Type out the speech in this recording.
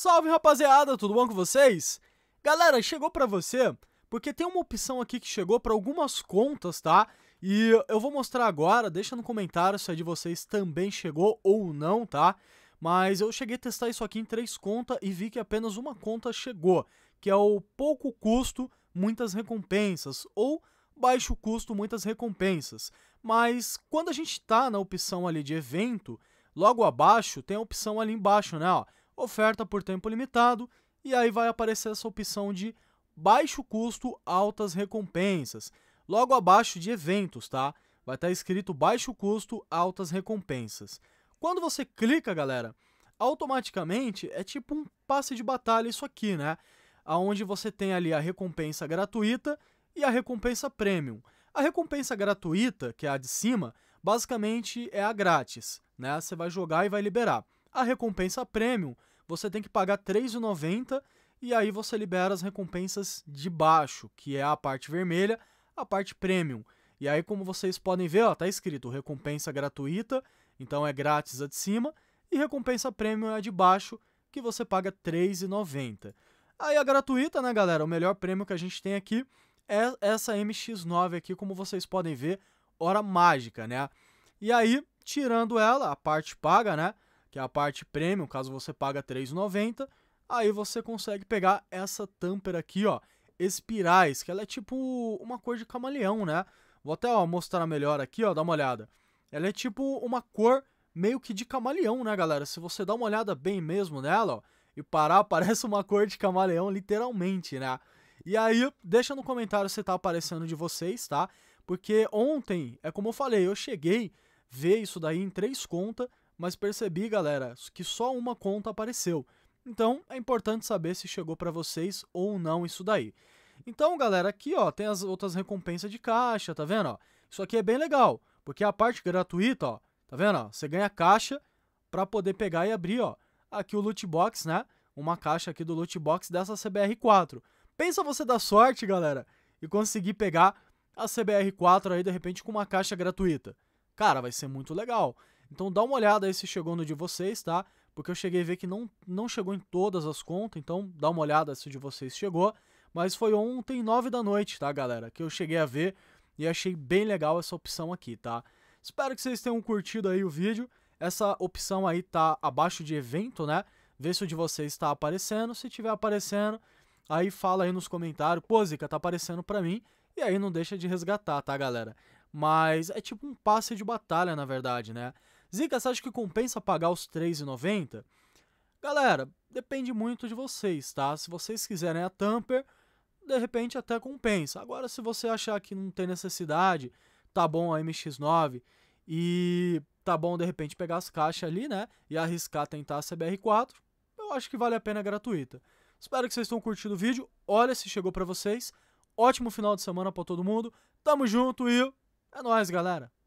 Salve rapaziada, tudo bom com vocês? Galera, chegou pra você porque tem uma opção aqui que chegou para algumas contas, tá? E eu vou mostrar agora, deixa no comentário se a é de vocês também chegou ou não, tá? Mas eu cheguei a testar isso aqui em três contas e vi que apenas uma conta chegou, que é o pouco custo, muitas recompensas, ou baixo custo, muitas recompensas. Mas quando a gente tá na opção ali de evento, logo abaixo tem a opção ali embaixo, né, ó, oferta por tempo limitado, e aí vai aparecer essa opção de baixo custo, altas recompensas. Logo abaixo de eventos, tá? Vai estar tá escrito baixo custo, altas recompensas. Quando você clica, galera, automaticamente é tipo um passe de batalha isso aqui, né? Aonde você tem ali a recompensa gratuita e a recompensa premium. A recompensa gratuita, que é a de cima, basicamente é a grátis, né? Você vai jogar e vai liberar. A recompensa premium você tem que pagar R$ 3,90 e aí você libera as recompensas de baixo, que é a parte vermelha, a parte premium. E aí, como vocês podem ver, ó, tá escrito recompensa gratuita, então é grátis a de cima, e recompensa premium é a de baixo, que você paga R$ 3,90. Aí a gratuita, né, galera? O melhor prêmio que a gente tem aqui é essa MX9 aqui, como vocês podem ver, hora mágica, né? E aí, tirando ela, a parte paga, né? que é a parte premium, caso você paga 3,90, aí você consegue pegar essa tamper aqui, ó, espirais, que ela é tipo uma cor de camaleão, né? Vou até ó, mostrar melhor aqui, ó, dá uma olhada. Ela é tipo uma cor meio que de camaleão, né, galera? Se você dá uma olhada bem mesmo nela, ó, e parar, parece uma cor de camaleão, literalmente, né? E aí, deixa no comentário se tá aparecendo de vocês, tá? Porque ontem, é como eu falei, eu cheguei ver isso daí em três contas, mas percebi, galera, que só uma conta apareceu. Então, é importante saber se chegou para vocês ou não isso daí. Então, galera, aqui ó, tem as outras recompensas de caixa, tá vendo? Ó? Isso aqui é bem legal, porque a parte gratuita, ó, tá vendo? Ó? Você ganha caixa para poder pegar e abrir, ó. Aqui o loot box, né? Uma caixa aqui do loot box dessa CBR4. Pensa você dar sorte, galera, e conseguir pegar a CBR4 aí de repente com uma caixa gratuita. Cara, vai ser muito legal. Então dá uma olhada aí se chegou no de vocês, tá? Porque eu cheguei a ver que não, não chegou em todas as contas, então dá uma olhada se o de vocês chegou. Mas foi ontem, 9 da noite, tá, galera? Que eu cheguei a ver e achei bem legal essa opção aqui, tá? Espero que vocês tenham curtido aí o vídeo. Essa opção aí tá abaixo de evento, né? Vê se o de vocês está aparecendo. Se tiver aparecendo, aí fala aí nos comentários. Pô, Zica, tá aparecendo pra mim. E aí não deixa de resgatar, tá, galera? Mas é tipo um passe de batalha, na verdade, né? Zica, você acha que compensa pagar os R$3,90? Galera, depende muito de vocês, tá? Se vocês quiserem a Tamper, de repente até compensa. Agora, se você achar que não tem necessidade, tá bom a MX9 e tá bom de repente pegar as caixas ali, né? E arriscar tentar a CBR4, eu acho que vale a pena a gratuita. Espero que vocês tenham curtido o vídeo. Olha se chegou para vocês. Ótimo final de semana para todo mundo. Tamo junto e é nóis, galera!